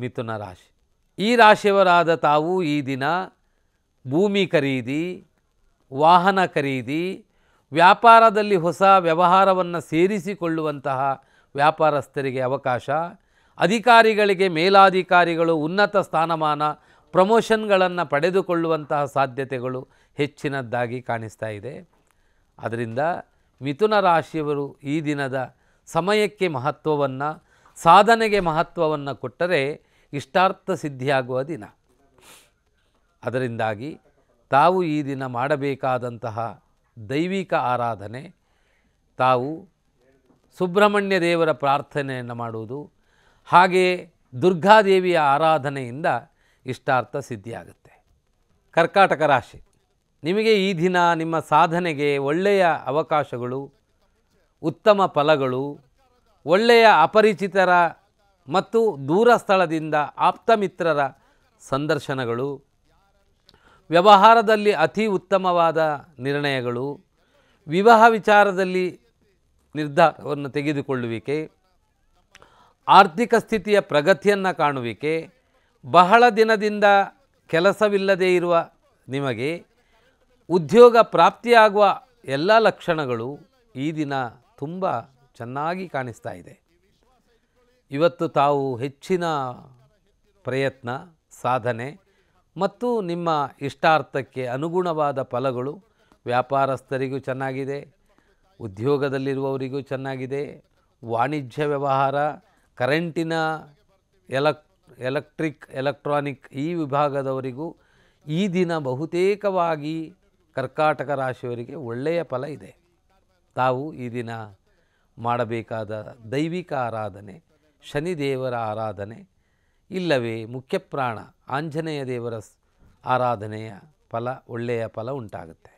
ಮಿಥುನ ರಾಶಿ ಈ ರಾಶಿಯವರಾದ ತಾವು ಈ ದಿನ ಭೂಮಿ ಖರೀದಿ ವಾಹನ ಖರೀದಿ ವ್ಯಾಪಾರದಲ್ಲಿ ಹೊಸ ವ್ಯವಹಾರವನ್ನು ಸೇರಿಸಿಕೊಳ್ಳುವಂತಹ ವ್ಯಾಪಾರಸ್ಥರಿಗೆ ಅವಕಾಶ ಅಧಿಕಾರಿಗಳಿಗೆ ಮೇಲಾಧಿಕಾರಿಗಳು ಉನ್ನತ ಸ್ಥಾನಮಾನ ಪ್ರಮೋಷನ್ಗಳನ್ನು ಪಡೆದುಕೊಳ್ಳುವಂತಹ ಸಾಧ್ಯತೆಗಳು ಹೆಚ್ಚಿನದ್ದಾಗಿ ಕಾಣಿಸ್ತಾ ಇದೆ ಅದರಿಂದ ಮಿಥುನ ರಾಶಿಯವರು ಈ ದಿನದ ಸಮಯಕ್ಕೆ ಮಹತ್ವವನ್ನು ಸಾಧನೆಗೆ ಮಹತ್ವವನ್ನು ಕೊಟ್ಟರೆ ಇಷ್ಟಾರ್ಥ ಸಿದ್ಧಿಯಾಗುವ ದಿನ ಅದರಿಂದಾಗಿ ತಾವು ಈ ದಿನ ಮಾಡಬೇಕಾದಂತಹ ದೈವಿಕ ಆರಾಧನೆ ತಾವು ಸುಬ್ರಹ್ಮಣ್ಯ ದೇವರ ಪ್ರಾರ್ಥನೆಯನ್ನು ಮಾಡುವುದು ಹಾಗೆಯೇ ದುರ್ಗಾದೇವಿಯ ಆರಾಧನೆಯಿಂದ ಇಷ್ಟಾರ್ಥ ಸಿದ್ಧಿಯಾಗುತ್ತೆ ಕರ್ಕಾಟಕ ರಾಶಿ ನಿಮಗೆ ಈ ದಿನ ನಿಮ್ಮ ಸಾಧನೆಗೆ ಒಳ್ಳೆಯ ಅವಕಾಶಗಳು ಉತ್ತಮ ಫಲಗಳು ಒಳ್ಳೆಯ ಅಪರಿಚಿತರ ಮತ್ತು ದೂರ ಸ್ಥಳದಿಂದ ಆಪ್ತಮಿತ್ರರ ಸಂದರ್ಶನಗಳು ವ್ಯವಹಾರದಲ್ಲಿ ಅತಿ ಉತ್ತಮವಾದ ನಿರ್ಣಯಗಳು ವಿವಾಹ ವಿಚಾರದಲ್ಲಿ ನಿರ್ಧಾರವನ್ನು ತೆಗೆದುಕೊಳ್ಳುವಿಕೆ ಆರ್ಥಿಕ ಸ್ಥಿತಿಯ ಪ್ರಗತಿಯನ್ನು ಕಾಣುವಿಕೆ ಬಹಳ ದಿನದಿಂದ ಕೆಲಸವಿಲ್ಲದೇ ಇರುವ ನಿಮಗೆ ಉದ್ಯೋಗ ಪ್ರಾಪ್ತಿಯಾಗುವ ಎಲ್ಲ ಲಕ್ಷಣಗಳು ಈ ದಿನ ತುಂಬ ಚೆನ್ನಾಗಿ ಕಾಣಿಸ್ತಾ ಇದೆ ಇವತ್ತು ತಾವು ಹೆಚ್ಚಿನ ಪ್ರಯತ್ನ ಸಾಧನೆ ಮತ್ತು ನಿಮ್ಮ ಇಷ್ಟಾರ್ಥಕ್ಕೆ ಅನುಗುಣವಾದ ಫಲಗಳು ವ್ಯಾಪಾರಸ್ಥರಿಗೂ ಚೆನ್ನಾಗಿದೆ ಉದ್ಯೋಗದಲ್ಲಿರುವವರಿಗೂ ಚೆನ್ನಾಗಿದೆ ವಾಣಿಜ್ಯ ವ್ಯವಹಾರ ಕರೆಂಟಿನ ಎಲಕ್ ಎಲೆಕ್ಟ್ರಿಕ್ ಎಲೆಕ್ಟ್ರಾನಿಕ್ ಈ ವಿಭಾಗದವರಿಗೂ ಈ ದಿನ ಬಹುತೇಕವಾಗಿ ಕರ್ಕಾಟಕ ರಾಶಿಯವರಿಗೆ ಒಳ್ಳೆಯ ಫಲ ಇದೆ ತಾವು ಈ ದಿನ ಮಾಡಬೇಕಾದ ದೈವಿಕ ಆರಾಧನೆ ಶನಿದೇವರ ಆರಾಧನೆ ಇಲ್ಲವೇ ಮುಖ್ಯ ಪ್ರಾಣ ಆಂಜನೇಯ ದೇವರ ಆರಾಧನೆಯ ಫಲ ಒಳ್ಳೆಯ ಫಲ ಉಂಟಾಗುತ್ತೆ